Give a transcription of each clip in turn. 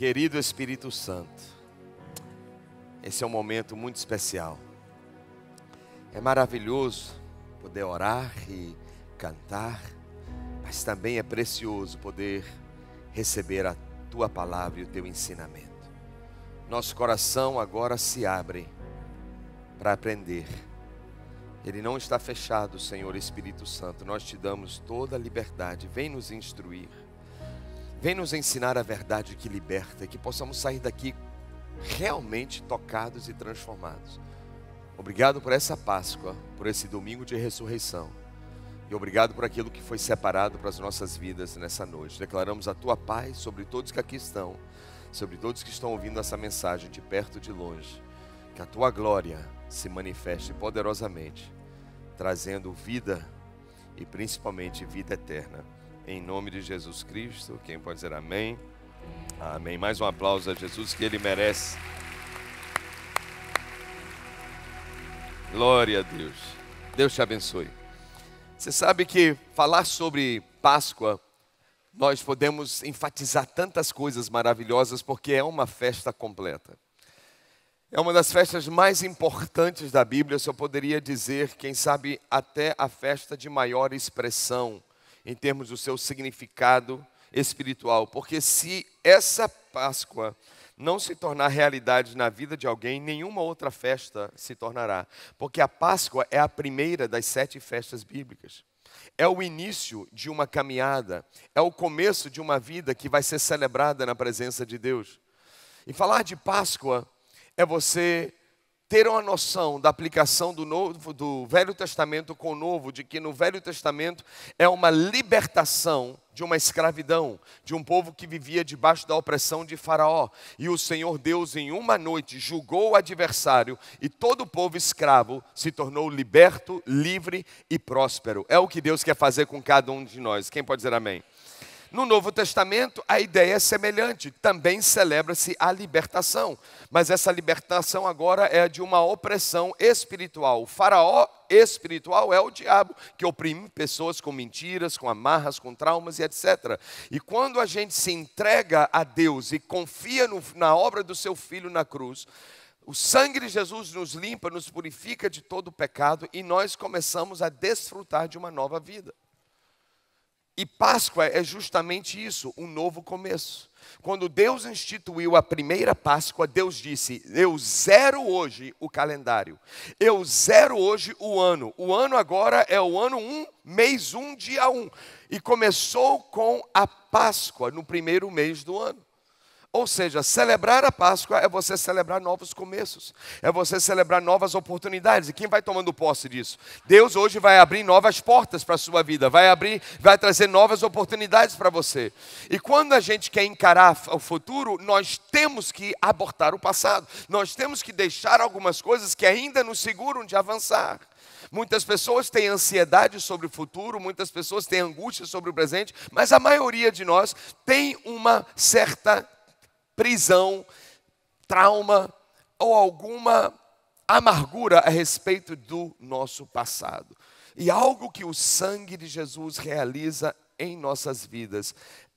Querido Espírito Santo, esse é um momento muito especial. É maravilhoso poder orar e cantar, mas também é precioso poder receber a tua palavra e o teu ensinamento. Nosso coração agora se abre para aprender. Ele não está fechado, Senhor Espírito Santo. Nós te damos toda a liberdade. Vem nos instruir Vem nos ensinar a verdade que liberta, que possamos sair daqui realmente tocados e transformados. Obrigado por essa Páscoa, por esse domingo de ressurreição. E obrigado por aquilo que foi separado para as nossas vidas nessa noite. Declaramos a tua paz sobre todos que aqui estão, sobre todos que estão ouvindo essa mensagem de perto e de longe. Que a tua glória se manifeste poderosamente, trazendo vida e principalmente vida eterna em nome de Jesus Cristo. Quem pode dizer amém? Amém. Mais um aplauso a Jesus que ele merece. Glória a Deus. Deus te abençoe. Você sabe que falar sobre Páscoa, nós podemos enfatizar tantas coisas maravilhosas porque é uma festa completa. É uma das festas mais importantes da Bíblia, eu só poderia dizer, quem sabe, até a festa de maior expressão em termos do seu significado espiritual. Porque se essa Páscoa não se tornar realidade na vida de alguém, nenhuma outra festa se tornará. Porque a Páscoa é a primeira das sete festas bíblicas. É o início de uma caminhada, é o começo de uma vida que vai ser celebrada na presença de Deus. E falar de Páscoa é você ter uma noção da aplicação do, novo, do Velho Testamento com o Novo, de que no Velho Testamento é uma libertação de uma escravidão, de um povo que vivia debaixo da opressão de Faraó. E o Senhor Deus, em uma noite, julgou o adversário e todo o povo escravo se tornou liberto, livre e próspero. É o que Deus quer fazer com cada um de nós. Quem pode dizer amém? No Novo Testamento, a ideia é semelhante, também celebra-se a libertação, mas essa libertação agora é de uma opressão espiritual. O faraó espiritual é o diabo, que oprime pessoas com mentiras, com amarras, com traumas e etc. E quando a gente se entrega a Deus e confia no, na obra do seu filho na cruz, o sangue de Jesus nos limpa, nos purifica de todo o pecado e nós começamos a desfrutar de uma nova vida. E Páscoa é justamente isso, um novo começo. Quando Deus instituiu a primeira Páscoa, Deus disse: Eu zero hoje o calendário, eu zero hoje o ano. O ano agora é o ano 1, um, mês 1, um, dia 1. Um. E começou com a Páscoa no primeiro mês do ano. Ou seja, celebrar a Páscoa é você celebrar novos começos, é você celebrar novas oportunidades. E quem vai tomando posse disso? Deus hoje vai abrir novas portas para a sua vida, vai abrir, vai trazer novas oportunidades para você. E quando a gente quer encarar o futuro, nós temos que abortar o passado. Nós temos que deixar algumas coisas que ainda nos seguram de avançar. Muitas pessoas têm ansiedade sobre o futuro, muitas pessoas têm angústia sobre o presente, mas a maioria de nós tem uma certa prisão, trauma ou alguma amargura a respeito do nosso passado. E algo que o sangue de Jesus realiza em nossas vidas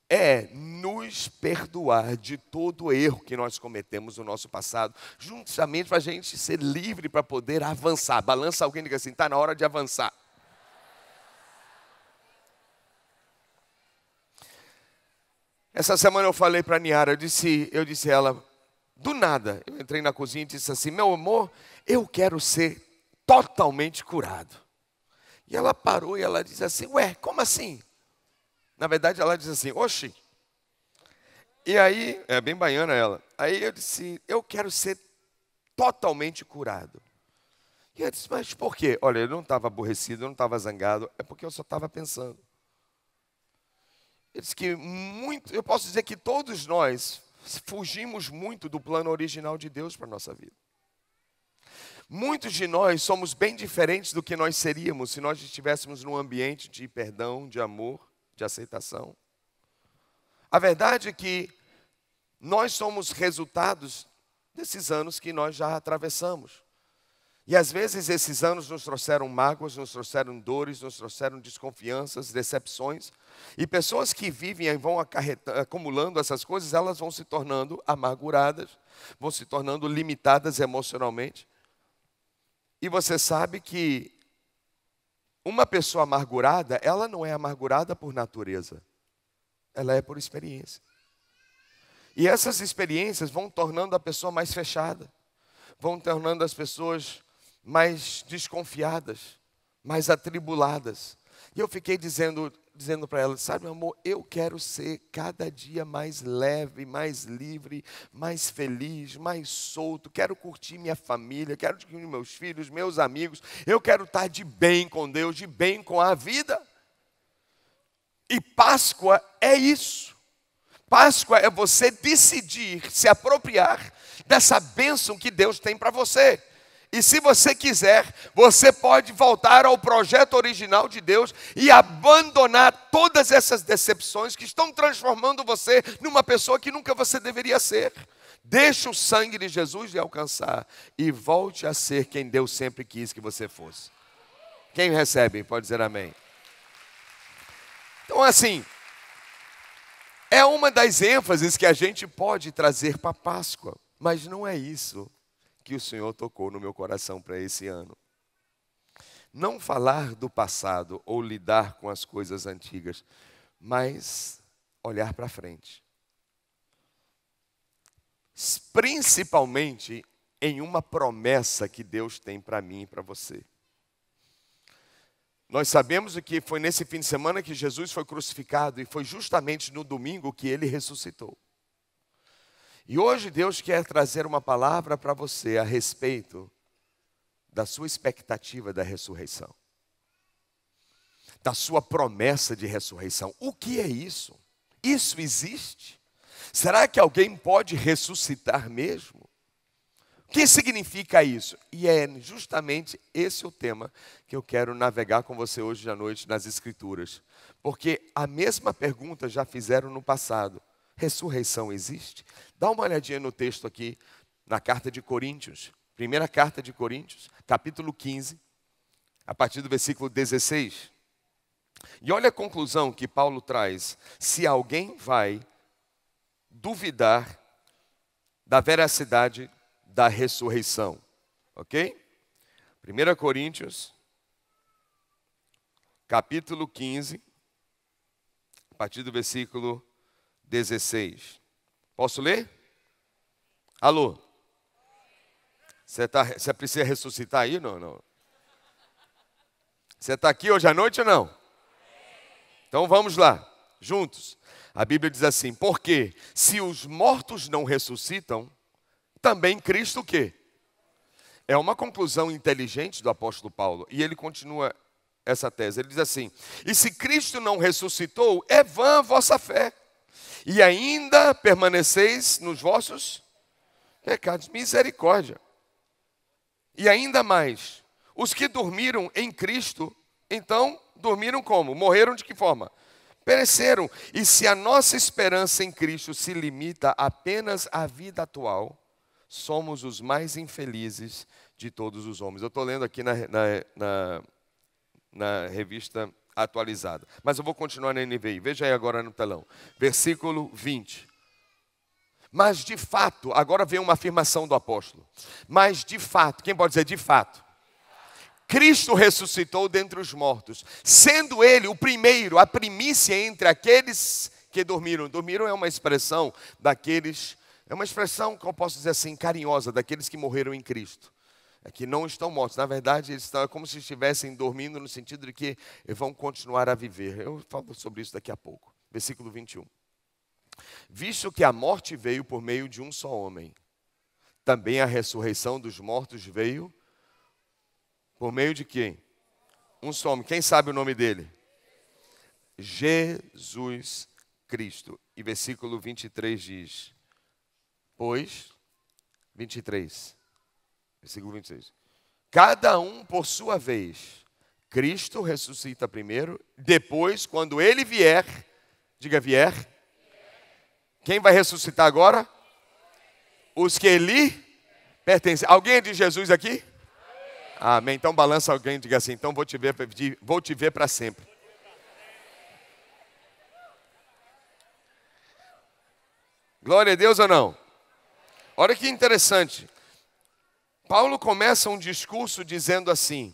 é nos perdoar de todo o erro que nós cometemos no nosso passado, justamente para a gente ser livre para poder avançar. Balança alguém e diga assim: está na hora de avançar. Essa semana eu falei para a Niara, eu disse, eu disse a ela, do nada, eu entrei na cozinha e disse assim: meu amor, eu quero ser totalmente curado. E ela parou e ela disse assim: ué, como assim? Na verdade, ela disse assim: oxi. E aí, é bem baiana ela. Aí eu disse: eu quero ser totalmente curado. E ela disse: mas por quê? Olha, eu não estava aborrecido, eu não estava zangado, é porque eu só estava pensando diz que muito, eu posso dizer que todos nós fugimos muito do plano original de Deus para a nossa vida. Muitos de nós somos bem diferentes do que nós seríamos se nós estivéssemos num ambiente de perdão, de amor, de aceitação. A verdade é que nós somos resultados desses anos que nós já atravessamos. E às vezes esses anos nos trouxeram mágoas, nos trouxeram dores, nos trouxeram desconfianças, decepções. E pessoas que vivem e vão acumulando essas coisas, elas vão se tornando amarguradas, vão se tornando limitadas emocionalmente. E você sabe que uma pessoa amargurada, ela não é amargurada por natureza, ela é por experiência. E essas experiências vão tornando a pessoa mais fechada, vão tornando as pessoas mais desconfiadas, mais atribuladas. E eu fiquei dizendo, dizendo para ela: Sabe, meu amor, eu quero ser cada dia mais leve, mais livre, mais feliz, mais solto. Quero curtir minha família, quero curtir meus filhos, meus amigos. Eu quero estar tá de bem com Deus, de bem com a vida. E Páscoa é isso. Páscoa é você decidir se apropriar dessa bênção que Deus tem para você. E se você quiser, você pode voltar ao projeto original de Deus e abandonar todas essas decepções que estão transformando você numa pessoa que nunca você deveria ser. Deixe o sangue de Jesus lhe alcançar e volte a ser quem Deus sempre quis que você fosse. Quem recebe, pode dizer amém. Então, assim, é uma das ênfases que a gente pode trazer para Páscoa, mas não é isso que o Senhor tocou no meu coração para esse ano. Não falar do passado ou lidar com as coisas antigas, mas olhar para frente. Principalmente em uma promessa que Deus tem para mim e para você. Nós sabemos que foi nesse fim de semana que Jesus foi crucificado e foi justamente no domingo que ele ressuscitou. E hoje Deus quer trazer uma palavra para você a respeito da sua expectativa da ressurreição, da sua promessa de ressurreição. O que é isso? Isso existe? Será que alguém pode ressuscitar mesmo? O que significa isso? E é justamente esse o tema que eu quero navegar com você hoje à noite nas Escrituras. Porque a mesma pergunta já fizeram no passado ressurreição existe? Dá uma olhadinha no texto aqui, na carta de Coríntios, primeira carta de Coríntios, capítulo 15, a partir do versículo 16. E olha a conclusão que Paulo traz: se alguém vai duvidar da veracidade da ressurreição, ok? 1 Coríntios, capítulo 15, a partir do versículo 16. Posso ler? Alô? Você, tá, você precisa ressuscitar aí? Não, não. Você está aqui hoje à noite ou não? Então vamos lá, juntos. A Bíblia diz assim: porque se os mortos não ressuscitam, também Cristo o quê? É uma conclusão inteligente do apóstolo Paulo. E ele continua essa tese. Ele diz assim: E se Cristo não ressuscitou, é vã a vossa fé e ainda permaneceis nos vossos pecados. Misericórdia. E ainda mais, os que dormiram em Cristo, então dormiram como? Morreram de que forma? Pereceram. E se a nossa esperança em Cristo se limita apenas à vida atual, somos os mais infelizes de todos os homens. Eu estou lendo aqui na, na, na, na revista atualizada. Mas eu vou continuar na NVI. Veja aí agora no telão. Versículo 20. Mas de fato, agora vem uma afirmação do apóstolo. Mas de fato, quem pode dizer de fato? Cristo ressuscitou dentre os mortos, sendo ele o primeiro, a primícia entre aqueles que dormiram. Dormiram é uma expressão daqueles, é uma expressão que eu posso dizer assim, carinhosa, daqueles que morreram em Cristo é que não estão mortos. Na verdade, eles estão é como se estivessem dormindo, no sentido de que vão continuar a viver. Eu falo sobre isso daqui a pouco. Versículo 21. Visto que a morte veio por meio de um só homem, também a ressurreição dos mortos veio por meio de quem? Um só homem. Quem sabe o nome dele? Jesus Cristo. E versículo 23 diz: Pois, 23. Versículo 26. Cada um por sua vez. Cristo ressuscita primeiro, depois, quando ele vier, diga vier. Quem vai ressuscitar agora? Os que lhe pertencem. Alguém é de Jesus aqui? Amém. Então balança alguém e diga assim: então vou te ver, vou te ver para sempre. Glória a Deus ou não? Olha que interessante. Paulo começa um discurso dizendo assim: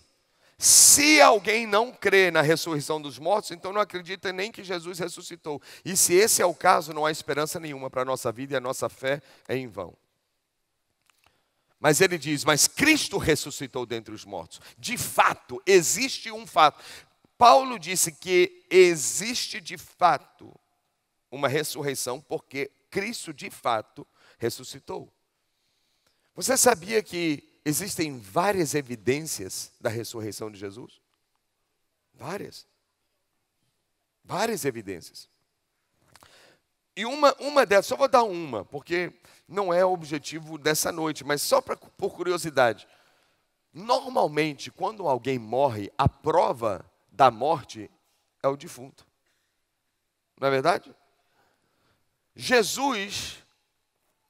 se alguém não crê na ressurreição dos mortos, então não acredita nem que Jesus ressuscitou. E se esse é o caso, não há esperança nenhuma para a nossa vida e a nossa fé é em vão. Mas ele diz: Mas Cristo ressuscitou dentre os mortos. De fato, existe um fato. Paulo disse que existe de fato uma ressurreição, porque Cristo de fato ressuscitou. Você sabia que existem várias evidências da ressurreição de Jesus. Várias. Várias evidências. E uma, uma delas, só vou dar uma, porque não é o objetivo dessa noite, mas só pra, por curiosidade. Normalmente, quando alguém morre, a prova da morte é o defunto. Não é verdade? Jesus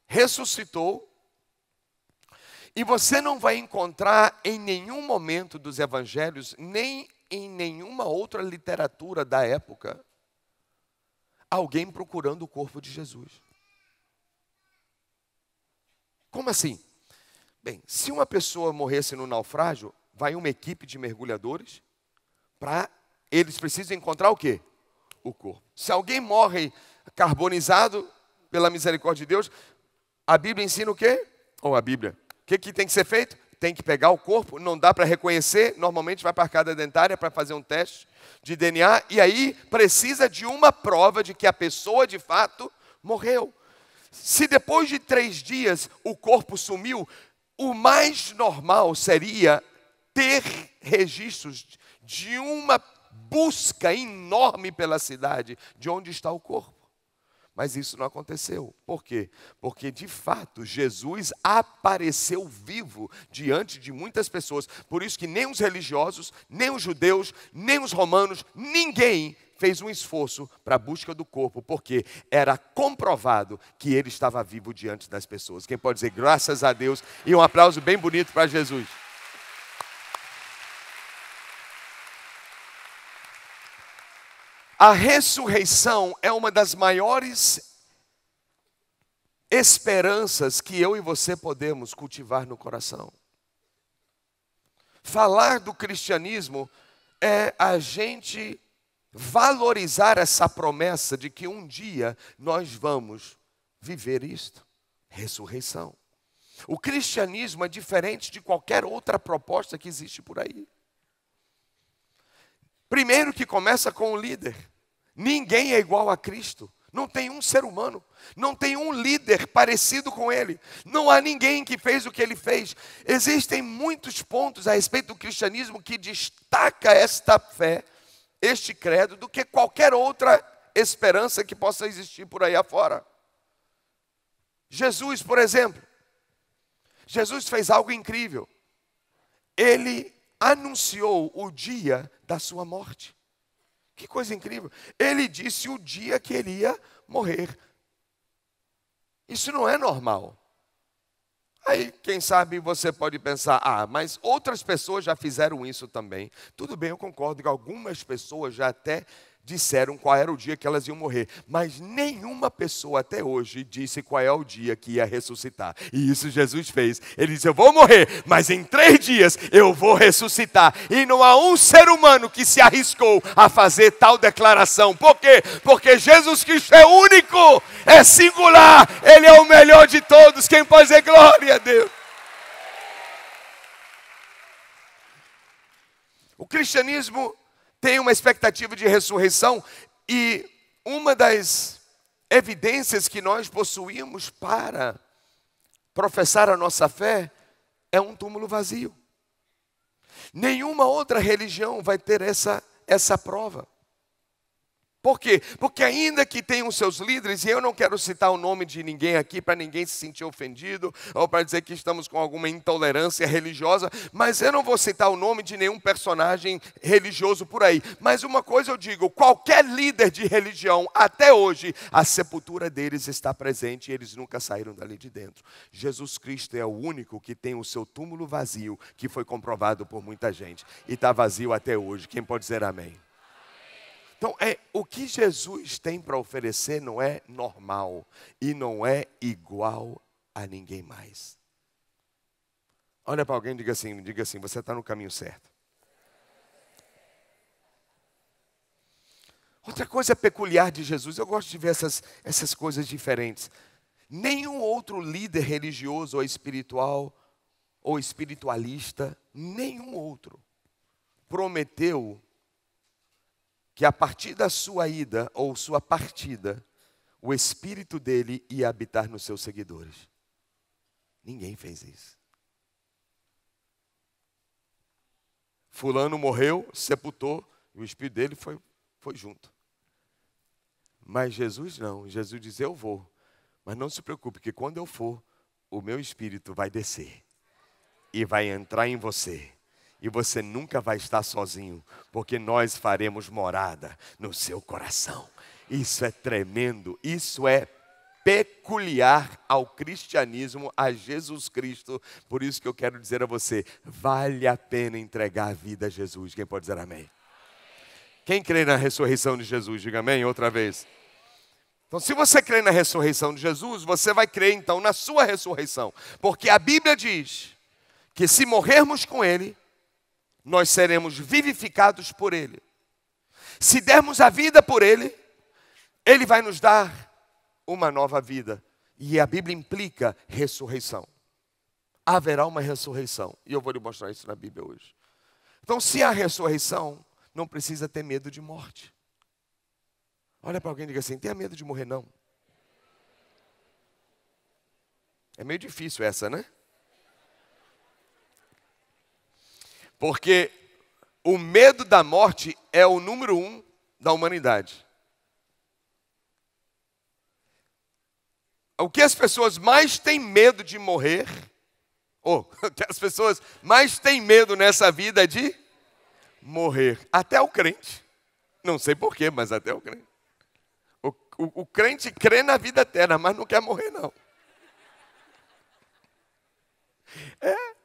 ressuscitou e você não vai encontrar em nenhum momento dos evangelhos, nem em nenhuma outra literatura da época, alguém procurando o corpo de Jesus. Como assim? Bem, se uma pessoa morresse no naufrágio, vai uma equipe de mergulhadores para eles precisam encontrar o quê? O corpo. Se alguém morre carbonizado pela misericórdia de Deus, a Bíblia ensina o quê? Ou a Bíblia, que, que tem que ser feito? Tem que pegar o corpo, não dá para reconhecer, normalmente vai para a arcada dentária para fazer um teste de DNA, e aí precisa de uma prova de que a pessoa de fato morreu. Se depois de três dias o corpo sumiu, o mais normal seria ter registros de uma busca enorme pela cidade de onde está o corpo. Mas isso não aconteceu. Por quê? Porque de fato Jesus apareceu vivo diante de muitas pessoas. Por isso que nem os religiosos, nem os judeus, nem os romanos, ninguém fez um esforço para a busca do corpo, porque era comprovado que ele estava vivo diante das pessoas. Quem pode dizer graças a Deus e um aplauso bem bonito para Jesus. A ressurreição é uma das maiores esperanças que eu e você podemos cultivar no coração. Falar do cristianismo é a gente valorizar essa promessa de que um dia nós vamos viver isto ressurreição. O cristianismo é diferente de qualquer outra proposta que existe por aí. Primeiro que começa com o líder. Ninguém é igual a Cristo. Não tem um ser humano, não tem um líder parecido com ele, não há ninguém que fez o que ele fez. Existem muitos pontos a respeito do cristianismo que destaca esta fé, este credo, do que qualquer outra esperança que possa existir por aí afora. Jesus, por exemplo, Jesus fez algo incrível. Ele anunciou o dia da sua morte. Que coisa incrível. Ele disse o dia que ele ia morrer. Isso não é normal. Aí, quem sabe você pode pensar, ah, mas outras pessoas já fizeram isso também. Tudo bem, eu concordo que algumas pessoas já até disseram qual era o dia que elas iam morrer, mas nenhuma pessoa até hoje disse qual é o dia que ia ressuscitar. E isso Jesus fez. Ele disse: Eu vou morrer, mas em três dias eu vou ressuscitar. E não há um ser humano que se arriscou a fazer tal declaração. Por quê? Porque Jesus Cristo é único, é singular, Ele é o melhor de todos. Quem pode dizer glória a Deus? O cristianismo tem uma expectativa de ressurreição e uma das evidências que nós possuímos para professar a nossa fé é um túmulo vazio. Nenhuma outra religião vai ter essa, essa prova. Por quê? Porque ainda que tenham seus líderes, e eu não quero citar o nome de ninguém aqui para ninguém se sentir ofendido ou para dizer que estamos com alguma intolerância religiosa, mas eu não vou citar o nome de nenhum personagem religioso por aí. Mas uma coisa eu digo, qualquer líder de religião até hoje, a sepultura deles está presente e eles nunca saíram dali de dentro. Jesus Cristo é o único que tem o seu túmulo vazio, que foi comprovado por muita gente e está vazio até hoje. Quem pode dizer amém? Então, é, o que Jesus tem para oferecer não é normal e não é igual a ninguém mais. Olha para alguém e diga assim, diga assim, você está no caminho certo. Outra coisa peculiar de Jesus, eu gosto de ver essas, essas coisas diferentes. Nenhum outro líder religioso ou espiritual ou espiritualista, nenhum outro, prometeu que a partir da sua ida ou sua partida, o espírito dele ia habitar nos seus seguidores. Ninguém fez isso. Fulano morreu, sepultou, e o espírito dele foi, foi junto. Mas Jesus não. Jesus diz: Eu vou. Mas não se preocupe, que quando eu for, o meu espírito vai descer e vai entrar em você e você nunca vai estar sozinho, porque nós faremos morada no seu coração. Isso é tremendo, isso é peculiar ao cristianismo, a Jesus Cristo. Por isso que eu quero dizer a você, vale a pena entregar a vida a Jesus. Quem pode dizer amém? Quem crê na ressurreição de Jesus, diga amém outra vez. Então, se você crê na ressurreição de Jesus, você vai crer então na sua ressurreição, porque a Bíblia diz que se morrermos com Ele, nós seremos vivificados por Ele. Se dermos a vida por Ele, Ele vai nos dar uma nova vida. E a Bíblia implica ressurreição. Haverá uma ressurreição. E eu vou lhe mostrar isso na Bíblia hoje. Então, se há ressurreição, não precisa ter medo de morte. Olha para alguém e diga assim: tenha medo de morrer, não. É meio difícil essa, né? Porque o medo da morte é o número um da humanidade. O que as pessoas mais têm medo de morrer, ou o que as pessoas mais têm medo nessa vida é de morrer. Até o crente. Não sei porquê, mas até o crente. O, o, o crente crê na vida eterna, mas não quer morrer, não. É.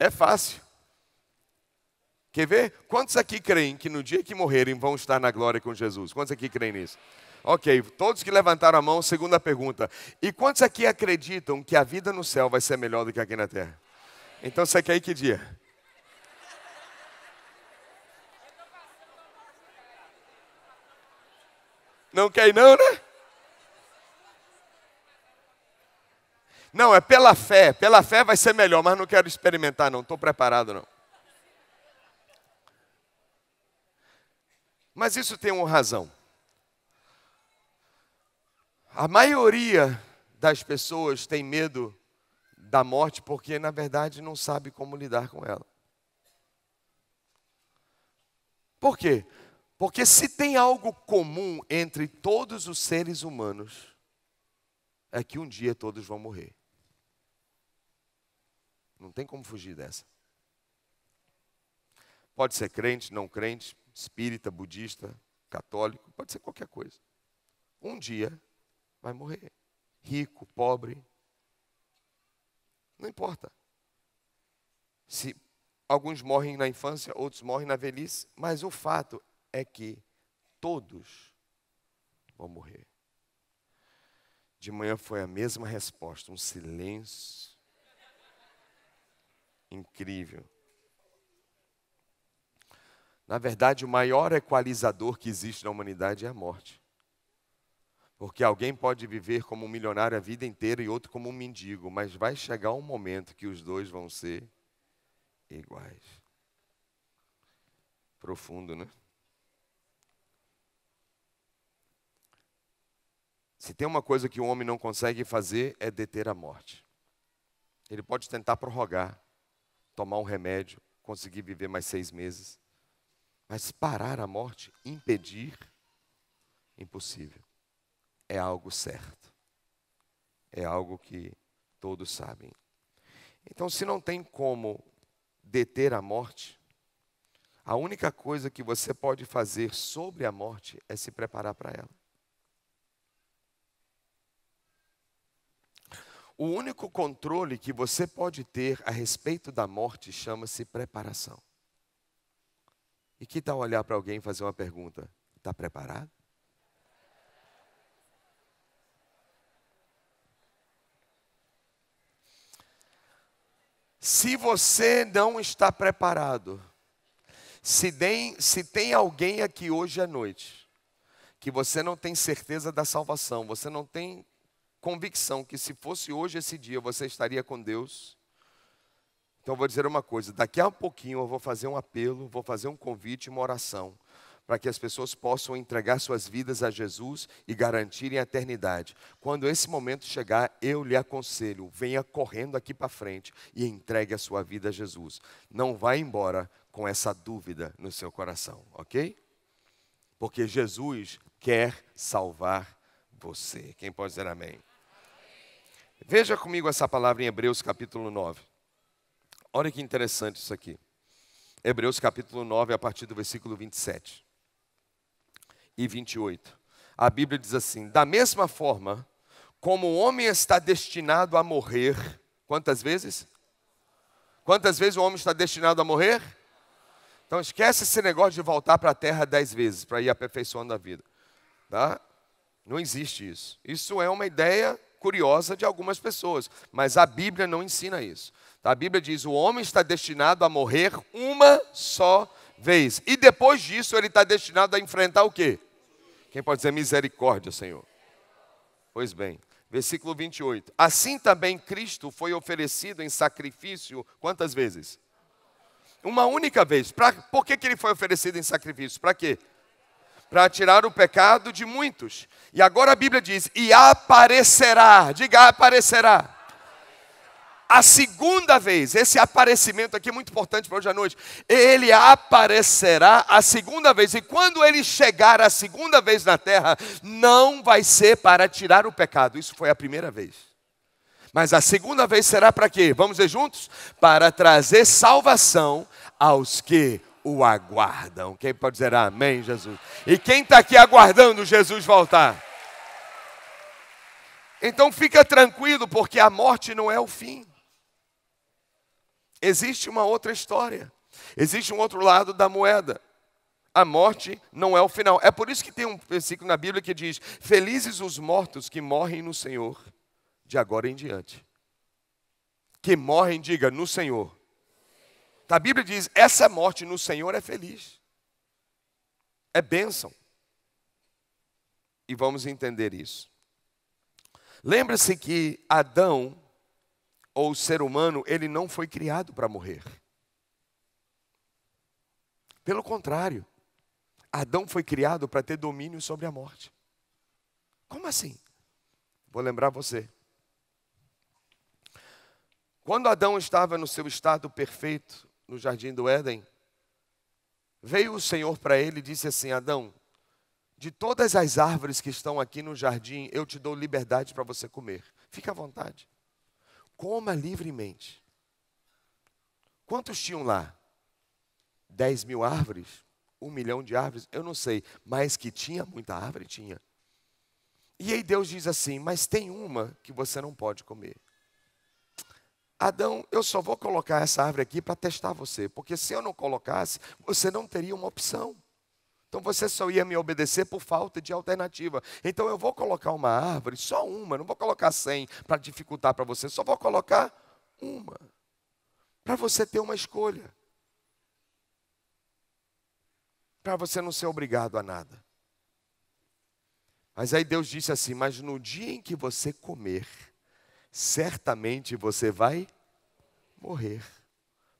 É fácil. Quer ver? Quantos aqui creem que no dia que morrerem vão estar na glória com Jesus? Quantos aqui creem nisso? Ok, todos que levantaram a mão, segunda pergunta. E quantos aqui acreditam que a vida no céu vai ser melhor do que aqui na terra? Então você quer ir que dia? Não quer ir não, né? Não, é pela fé. Pela fé vai ser melhor, mas não quero experimentar, não. Estou preparado, não. Mas isso tem uma razão. A maioria das pessoas tem medo da morte porque, na verdade, não sabe como lidar com ela. Por quê? Porque se tem algo comum entre todos os seres humanos, é que um dia todos vão morrer. Não tem como fugir dessa. Pode ser crente, não crente, espírita, budista, católico, pode ser qualquer coisa. Um dia vai morrer. Rico, pobre, não importa. Se alguns morrem na infância, outros morrem na velhice, mas o fato é que todos vão morrer. De manhã foi a mesma resposta, um silêncio incrível. Na verdade, o maior equalizador que existe na humanidade é a morte. Porque alguém pode viver como um milionário a vida inteira e outro como um mendigo, mas vai chegar um momento que os dois vão ser iguais. Profundo, né? Se tem uma coisa que o homem não consegue fazer é deter a morte. Ele pode tentar prorrogar, tomar um remédio, conseguir viver mais seis meses. Mas parar a morte, impedir, impossível. É algo certo. É algo que todos sabem. Então, se não tem como deter a morte, a única coisa que você pode fazer sobre a morte é se preparar para ela. O único controle que você pode ter a respeito da morte chama-se preparação. E que tal olhar para alguém e fazer uma pergunta? Está preparado? Se você não está preparado, se tem, se tem alguém aqui hoje à noite que você não tem certeza da salvação, você não tem convicção que se fosse hoje esse dia, você estaria com Deus. Então eu vou dizer uma coisa, daqui a pouquinho eu vou fazer um apelo, vou fazer um convite, uma oração, para que as pessoas possam entregar suas vidas a Jesus e garantirem a eternidade. Quando esse momento chegar, eu lhe aconselho, venha correndo aqui para frente e entregue a sua vida a Jesus. Não vá embora com essa dúvida no seu coração, OK? Porque Jesus quer salvar você. Quem pode dizer amém? Veja comigo essa palavra em Hebreus capítulo 9. Olha que interessante isso aqui. Hebreus capítulo 9, a partir do versículo 27 e 28. A Bíblia diz assim: Da mesma forma como o homem está destinado a morrer, quantas vezes? Quantas vezes o homem está destinado a morrer? Então esquece esse negócio de voltar para a terra dez vezes para ir aperfeiçoando a vida. Tá? Não existe isso. Isso é uma ideia curiosa de algumas pessoas, mas a Bíblia não ensina isso. Tá? A Bíblia diz: o homem está destinado a morrer uma só vez, e depois disso ele está destinado a enfrentar o quê? Quem pode dizer misericórdia, Senhor? Pois bem, versículo 28. Assim também Cristo foi oferecido em sacrifício quantas vezes? Uma única vez. Pra, por que, que ele foi oferecido em sacrifício? Para quê? para tirar o pecado de muitos. E agora a Bíblia diz: e aparecerá, diga aparecerá. A segunda vez, esse aparecimento aqui é muito importante para hoje à noite. Ele aparecerá a segunda vez, e quando ele chegar a segunda vez na terra, não vai ser para tirar o pecado. Isso foi a primeira vez. Mas a segunda vez será para quê? Vamos ver juntos? Para trazer salvação aos que o aguardam. Quem pode dizer amém, Jesus? E quem está aqui aguardando Jesus voltar? Então fica tranquilo, porque a morte não é o fim. Existe uma outra história. Existe um outro lado da moeda. A morte não é o final. É por isso que tem um versículo na Bíblia que diz: Felizes os mortos que morrem no Senhor de agora em diante. Que morrem, diga, no Senhor a Bíblia diz: essa morte no Senhor é feliz, é bênção. E vamos entender isso. lembre se que Adão, ou o ser humano, ele não foi criado para morrer. Pelo contrário, Adão foi criado para ter domínio sobre a morte. Como assim? Vou lembrar você. Quando Adão estava no seu estado perfeito, no jardim do Éden, veio o Senhor para ele e disse assim: Adão, de todas as árvores que estão aqui no jardim, eu te dou liberdade para você comer. Fica à vontade. Coma livremente. Quantos tinham lá? Dez mil árvores? Um milhão de árvores? Eu não sei. Mas que tinha muita árvore? Tinha. E aí Deus diz assim: Mas tem uma que você não pode comer. Adão, eu só vou colocar essa árvore aqui para testar você, porque se eu não colocasse, você não teria uma opção. Então você só ia me obedecer por falta de alternativa. Então eu vou colocar uma árvore, só uma, não vou colocar cem para dificultar para você, só vou colocar uma. Para você ter uma escolha. Para você não ser obrigado a nada. Mas aí Deus disse assim: Mas no dia em que você comer, certamente você vai morrer.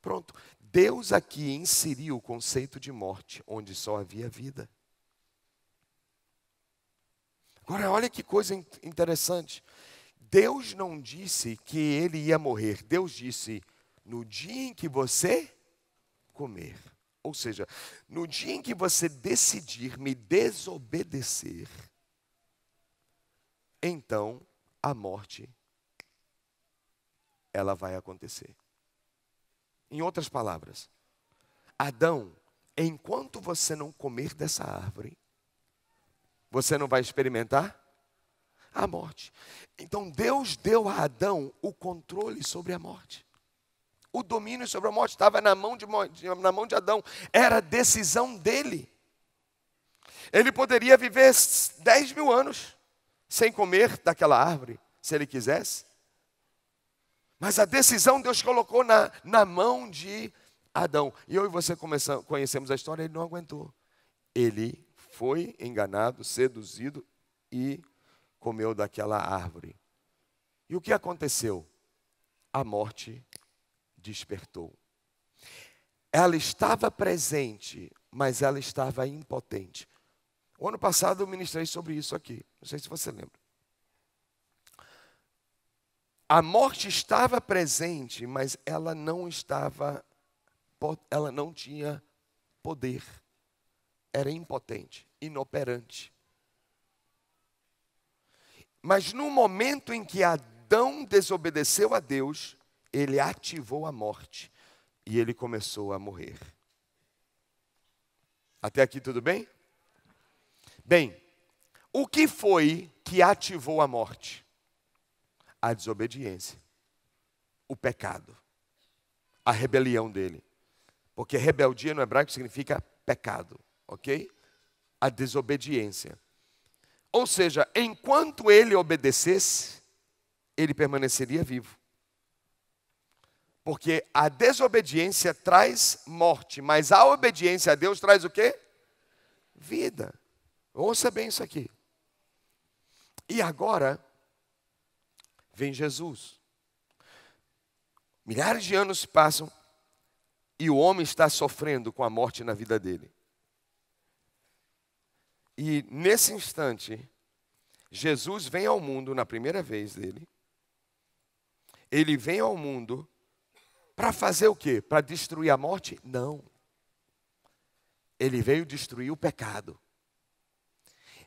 Pronto. Deus aqui inseriu o conceito de morte onde só havia vida. Agora, olha que coisa interessante. Deus não disse que ele ia morrer. Deus disse: no dia em que você comer. Ou seja, no dia em que você decidir me desobedecer, então a morte ela vai acontecer. Em outras palavras, Adão, enquanto você não comer dessa árvore, você não vai experimentar a morte. Então Deus deu a Adão o controle sobre a morte. O domínio sobre a morte estava na mão de, na mão de Adão, era decisão dele. Ele poderia viver 10 mil anos sem comer daquela árvore, se ele quisesse. Mas a decisão Deus colocou na, na mão de Adão. E eu e você começamos, conhecemos a história, ele não aguentou. Ele foi enganado, seduzido e comeu daquela árvore. E o que aconteceu? A morte despertou. Ela estava presente, mas ela estava impotente. O ano passado eu ministrei sobre isso aqui. Não sei se você lembra. A morte estava presente, mas ela não estava, ela não tinha poder. Era impotente, inoperante. Mas no momento em que Adão desobedeceu a Deus, ele ativou a morte e ele começou a morrer. Até aqui tudo bem? Bem, o que foi que ativou a morte? a desobediência, o pecado, a rebelião dele. Porque rebeldia no hebraico significa pecado, ok? A desobediência. Ou seja, enquanto ele obedecesse, ele permaneceria vivo. Porque a desobediência traz morte, mas a obediência a Deus traz o quê? Vida. Ouça bem isso aqui. E agora, vem Jesus. Milhares de anos se passam e o homem está sofrendo com a morte na vida dele. E nesse instante, Jesus vem ao mundo na primeira vez dele. Ele vem ao mundo para fazer o quê? Para destruir a morte? Não. Ele veio destruir o pecado.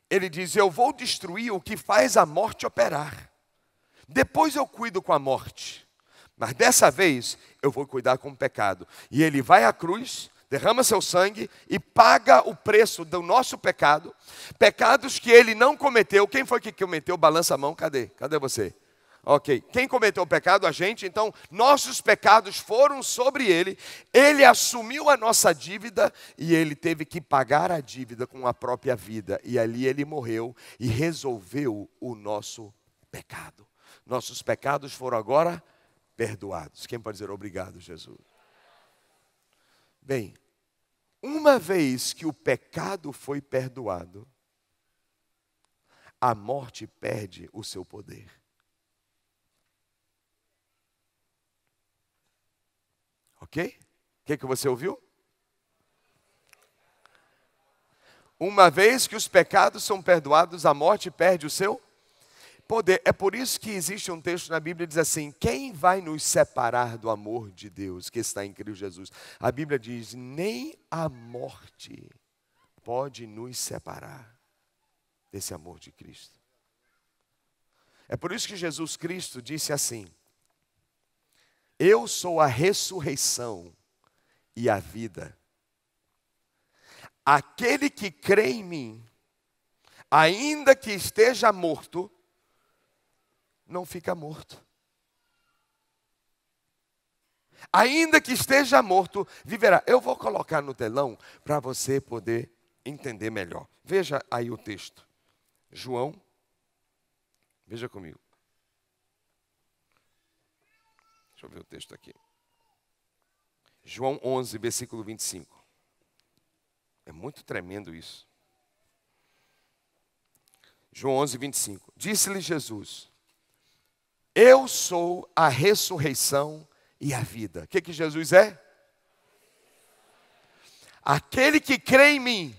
Ele diz: Eu vou destruir o que faz a morte operar. Depois eu cuido com a morte, mas dessa vez eu vou cuidar com o pecado. E ele vai à cruz, derrama seu sangue e paga o preço do nosso pecado, pecados que ele não cometeu. Quem foi que cometeu? Balança a mão, cadê? Cadê você? Ok, quem cometeu o pecado? A gente, então, nossos pecados foram sobre ele, ele assumiu a nossa dívida e ele teve que pagar a dívida com a própria vida, e ali ele morreu e resolveu o nosso pecado nossos pecados foram agora perdoados. Quem pode dizer obrigado, Jesus? Bem, uma vez que o pecado foi perdoado, a morte perde o seu poder. Ok? O que, que você ouviu? Uma vez que os pecados são perdoados, a morte perde o seu poder poder. É por isso que existe um texto na Bíblia que diz assim: quem vai nos separar do amor de Deus que está em Cristo Jesus? A Bíblia diz: nem a morte pode nos separar desse amor de Cristo. É por isso que Jesus Cristo disse assim: Eu sou a ressurreição e a vida. Aquele que crê em mim, ainda que esteja morto, não fica morto. Ainda que esteja morto, viverá. Eu vou colocar no telão para você poder entender melhor. Veja aí o texto. João, veja comigo. Deixa eu ver o texto aqui. João 11, versículo 25. É muito tremendo isso. João 11, 25. Disse-lhe Jesus: eu sou a ressurreição e a vida. O que, que Jesus é? Aquele que crê em mim,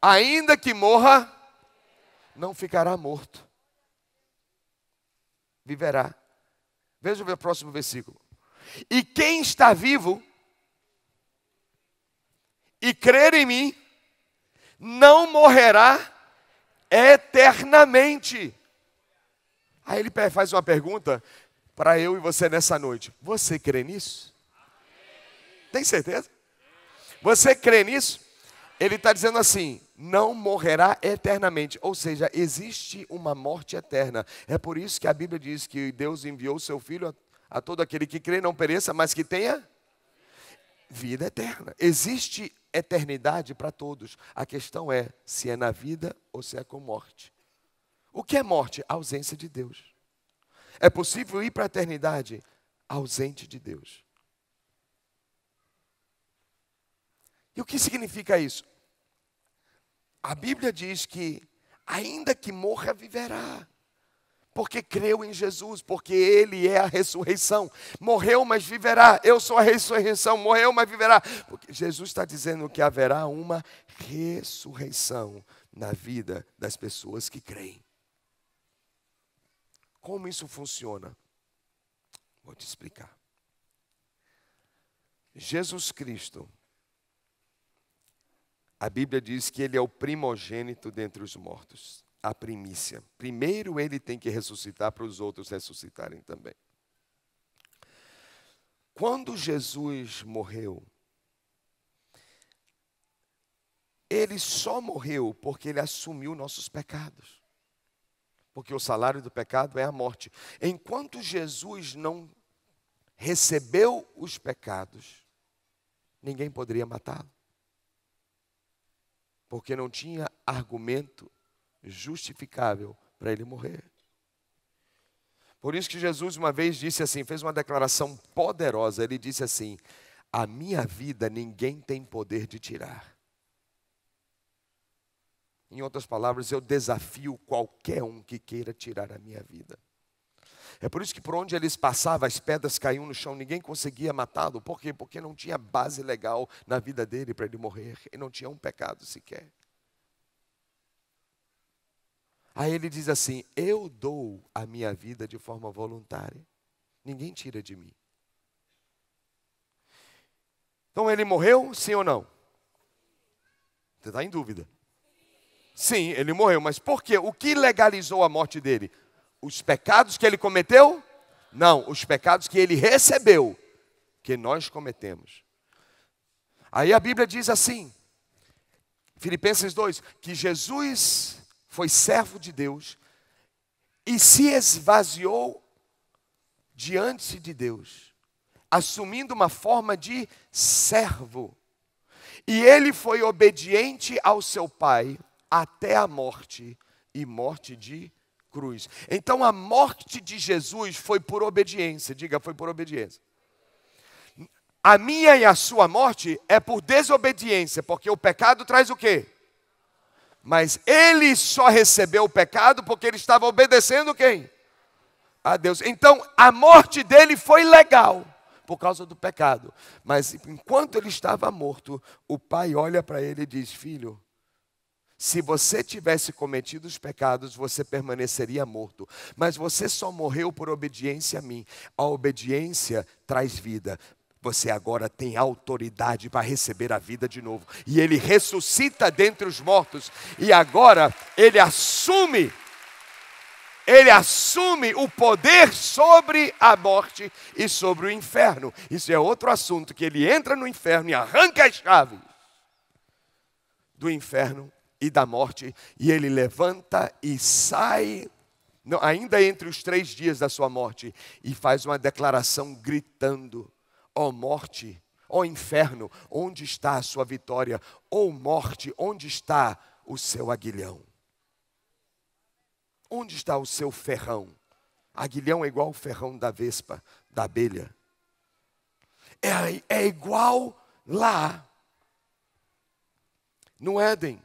ainda que morra, não ficará morto. Viverá. Veja o próximo versículo. E quem está vivo e crer em mim, não morrerá eternamente. Aí ele faz uma pergunta para eu e você nessa noite: Você crê nisso? Tem certeza? Você crê nisso? Ele está dizendo assim: não morrerá eternamente. Ou seja, existe uma morte eterna. É por isso que a Bíblia diz que Deus enviou seu filho a, a todo aquele que crê, não pereça, mas que tenha vida eterna. Existe eternidade para todos. A questão é se é na vida ou se é com morte. O que é morte? A ausência de Deus. É possível ir para a eternidade ausente de Deus. E o que significa isso? A Bíblia diz que, ainda que morra, viverá. Porque creu em Jesus, porque Ele é a ressurreição. Morreu, mas viverá. Eu sou a ressurreição. Morreu, mas viverá. Porque Jesus está dizendo que haverá uma ressurreição na vida das pessoas que creem. Como isso funciona? Vou te explicar. Jesus Cristo, a Bíblia diz que ele é o primogênito dentre os mortos, a primícia. Primeiro ele tem que ressuscitar para os outros ressuscitarem também. Quando Jesus morreu, ele só morreu porque ele assumiu nossos pecados porque o salário do pecado é a morte. Enquanto Jesus não recebeu os pecados, ninguém poderia matá-lo, porque não tinha argumento justificável para ele morrer. Por isso que Jesus uma vez disse assim, fez uma declaração poderosa, ele disse assim: "A minha vida ninguém tem poder de tirar, em outras palavras, eu desafio qualquer um que queira tirar a minha vida. É por isso que por onde eles passavam, as pedras caíam no chão, ninguém conseguia matá-lo. Por quê? Porque não tinha base legal na vida dele para ele morrer. Ele não tinha um pecado sequer. Aí ele diz assim: Eu dou a minha vida de forma voluntária. Ninguém tira de mim. Então ele morreu, sim ou não? Você está em dúvida. Sim, ele morreu, mas por quê? O que legalizou a morte dele? Os pecados que ele cometeu? Não, os pecados que ele recebeu, que nós cometemos. Aí a Bíblia diz assim, Filipenses 2, que Jesus foi servo de Deus e se esvaziou diante de Deus, assumindo uma forma de servo. E ele foi obediente ao seu Pai, até a morte e morte de cruz. Então a morte de Jesus foi por obediência, diga, foi por obediência. A minha e a sua morte é por desobediência, porque o pecado traz o quê? Mas ele só recebeu o pecado porque ele estava obedecendo quem? A Deus. Então a morte dele foi legal por causa do pecado. Mas enquanto ele estava morto, o pai olha para ele e diz: Filho, se você tivesse cometido os pecados, você permaneceria morto. Mas você só morreu por obediência a mim. A obediência traz vida. Você agora tem autoridade para receber a vida de novo. E ele ressuscita dentre os mortos. E agora ele assume ele assume o poder sobre a morte e sobre o inferno. Isso é outro assunto que ele entra no inferno e arranca as chaves do inferno e da morte, e ele levanta e sai, não, ainda entre os três dias da sua morte, e faz uma declaração gritando: Ó oh morte, ó oh inferno, onde está a sua vitória? ó oh morte, onde está o seu aguilhão? Onde está o seu ferrão? Aguilhão é igual o ferrão da vespa, da abelha. É, é igual lá, no Éden.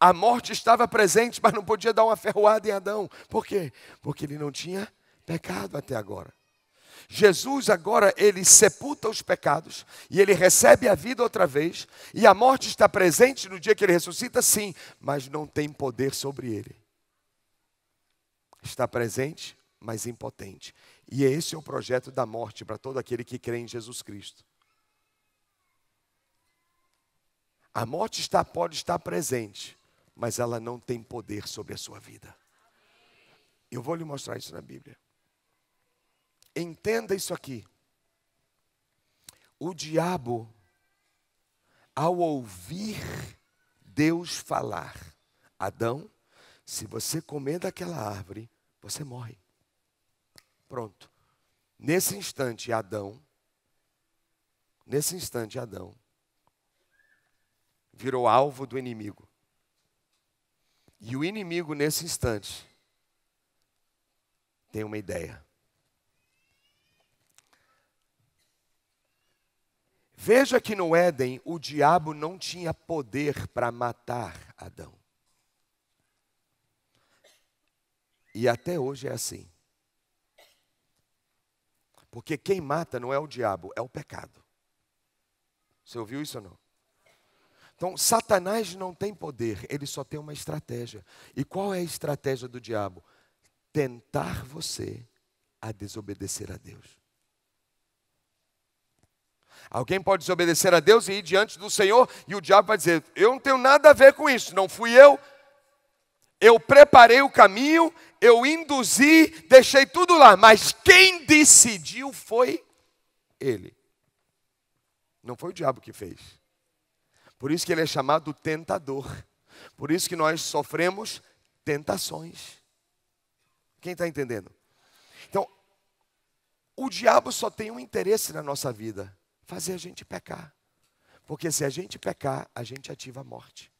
A morte estava presente, mas não podia dar uma ferroada em Adão. Por quê? Porque ele não tinha pecado até agora. Jesus agora ele sepulta os pecados e ele recebe a vida outra vez, e a morte está presente no dia que ele ressuscita, sim, mas não tem poder sobre ele. Está presente, mas impotente. E esse é o projeto da morte para todo aquele que crê em Jesus Cristo. A morte está, pode estar presente, mas ela não tem poder sobre a sua vida. Eu vou lhe mostrar isso na Bíblia. Entenda isso aqui. O diabo, ao ouvir Deus falar, Adão, se você comer daquela árvore, você morre. Pronto. Nesse instante, Adão, nesse instante, Adão virou alvo do inimigo. E o inimigo, nesse instante, tem uma ideia. Veja que no Éden o diabo não tinha poder para matar Adão. E até hoje é assim. Porque quem mata não é o diabo, é o pecado. Você ouviu isso ou não? Então, Satanás não tem poder, ele só tem uma estratégia. E qual é a estratégia do diabo? Tentar você a desobedecer a Deus. Alguém pode desobedecer a Deus e ir diante do Senhor, e o diabo vai dizer: Eu não tenho nada a ver com isso, não fui eu. Eu preparei o caminho, eu induzi, deixei tudo lá, mas quem decidiu foi ele. Não foi o diabo que fez. Por isso que ele é chamado tentador. Por isso que nós sofremos tentações. Quem está entendendo? Então, o diabo só tem um interesse na nossa vida: fazer a gente pecar. Porque se a gente pecar, a gente ativa a morte.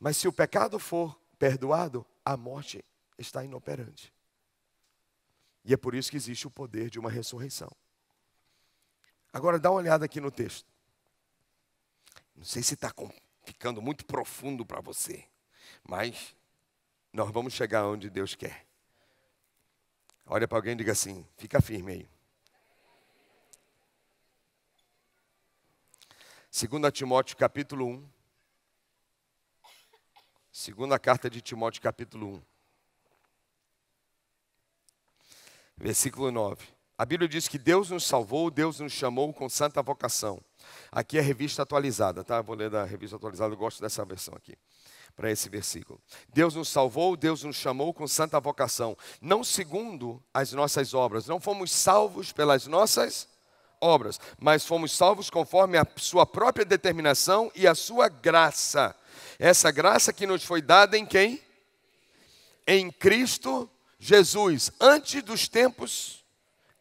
Mas se o pecado for perdoado, a morte está inoperante. E é por isso que existe o poder de uma ressurreição. Agora dá uma olhada aqui no texto. Não sei se está ficando muito profundo para você, mas nós vamos chegar onde Deus quer. Olha para alguém e diga assim: fica firme aí. 2 Timóteo capítulo 1. Segunda carta de Timóteo capítulo 1. Versículo 9. A Bíblia diz que Deus nos salvou, Deus nos chamou com santa vocação. Aqui é a revista atualizada, tá? vou ler da revista atualizada, eu gosto dessa versão aqui, para esse versículo. Deus nos salvou, Deus nos chamou com santa vocação, não segundo as nossas obras, não fomos salvos pelas nossas obras, mas fomos salvos conforme a sua própria determinação e a sua graça. Essa graça que nos foi dada em quem? Em Cristo Jesus, antes dos tempos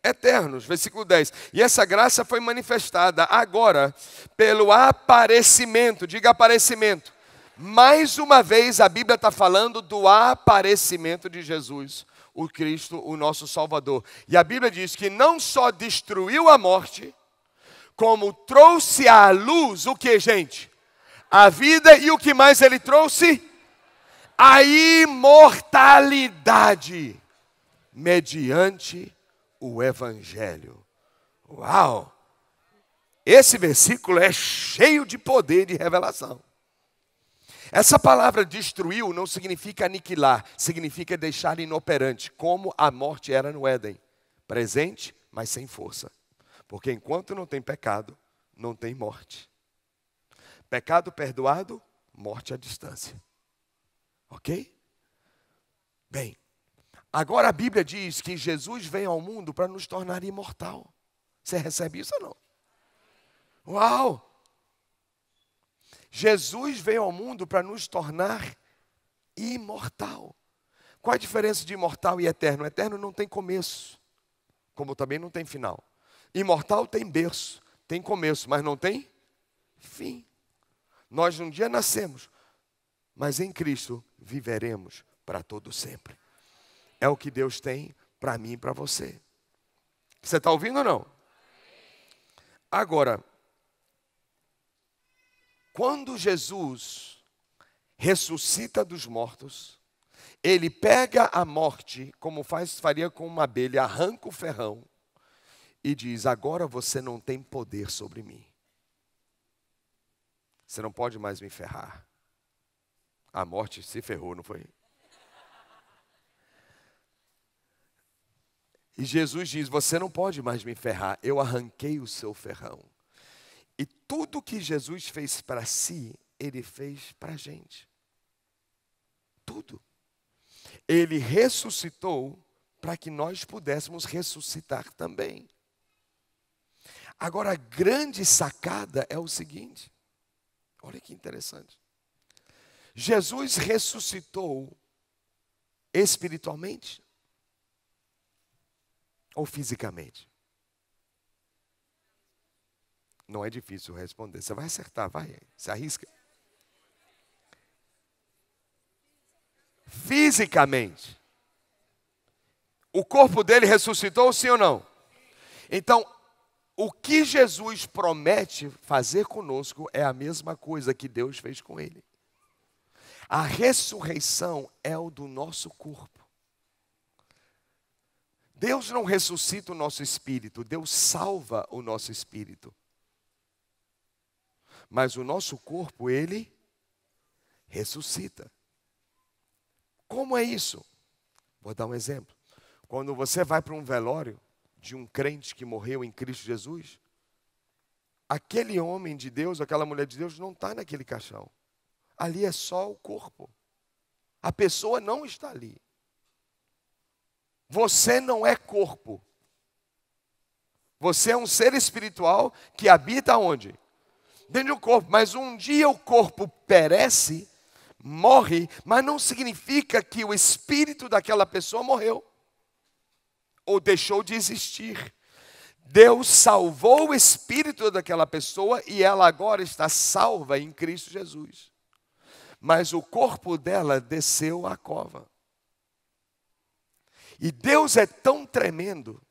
eternos. Versículo 10. E essa graça foi manifestada agora pelo aparecimento, diga aparecimento. Mais uma vez a Bíblia está falando do aparecimento de Jesus, o Cristo, o nosso Salvador. E a Bíblia diz que não só destruiu a morte, como trouxe à luz o que, gente? A vida e o que mais ele trouxe? A imortalidade mediante o Evangelho. Uau! Esse versículo é cheio de poder de revelação. Essa palavra destruiu não significa aniquilar, significa deixar inoperante, como a morte era no Éden presente, mas sem força. Porque enquanto não tem pecado, não tem morte. Pecado perdoado, morte à distância. Ok? Bem, Agora a Bíblia diz que Jesus veio ao mundo para nos tornar imortal. Você recebe isso ou não? Uau! Jesus veio ao mundo para nos tornar imortal. Qual a diferença de imortal e eterno? O eterno não tem começo, como também não tem final. Imortal tem berço, tem começo, mas não tem fim. Nós um dia nascemos, mas em Cristo viveremos para todo sempre é o que Deus tem para mim e para você. Você está ouvindo ou não? Agora, quando Jesus ressuscita dos mortos, ele pega a morte, como faz, faria com uma abelha, arranca o ferrão e diz: Agora você não tem poder sobre mim. Você não pode mais me ferrar. A morte se ferrou, não foi? E Jesus diz: Você não pode mais me ferrar, eu arranquei o seu ferrão. E tudo que Jesus fez para si, ele fez para a gente. Tudo. Ele ressuscitou para que nós pudéssemos ressuscitar também. Agora, a grande sacada é o seguinte: olha que interessante. Jesus ressuscitou espiritualmente? ou fisicamente? Não é difícil responder. Você vai acertar, vai, se arrisca. Fisicamente. O corpo dele ressuscitou, sim ou não? Então, o que Jesus promete fazer conosco é a mesma coisa que Deus fez com ele. A ressurreição é o do nosso corpo. Deus não ressuscita o nosso espírito, Deus salva o nosso espírito. Mas o nosso corpo, ele ressuscita. Como é isso? Vou dar um exemplo. Quando você vai para um velório de um crente que morreu em Cristo Jesus, aquele homem de Deus, aquela mulher de Deus não está naquele caixão. Ali é só o corpo. A pessoa não está ali. Você não é corpo. Você é um ser espiritual que habita onde? Dentro do corpo. Mas um dia o corpo perece, morre, mas não significa que o espírito daquela pessoa morreu ou deixou de existir. Deus salvou o espírito daquela pessoa e ela agora está salva em Cristo Jesus. Mas o corpo dela desceu à cova. E Deus é tão tremendo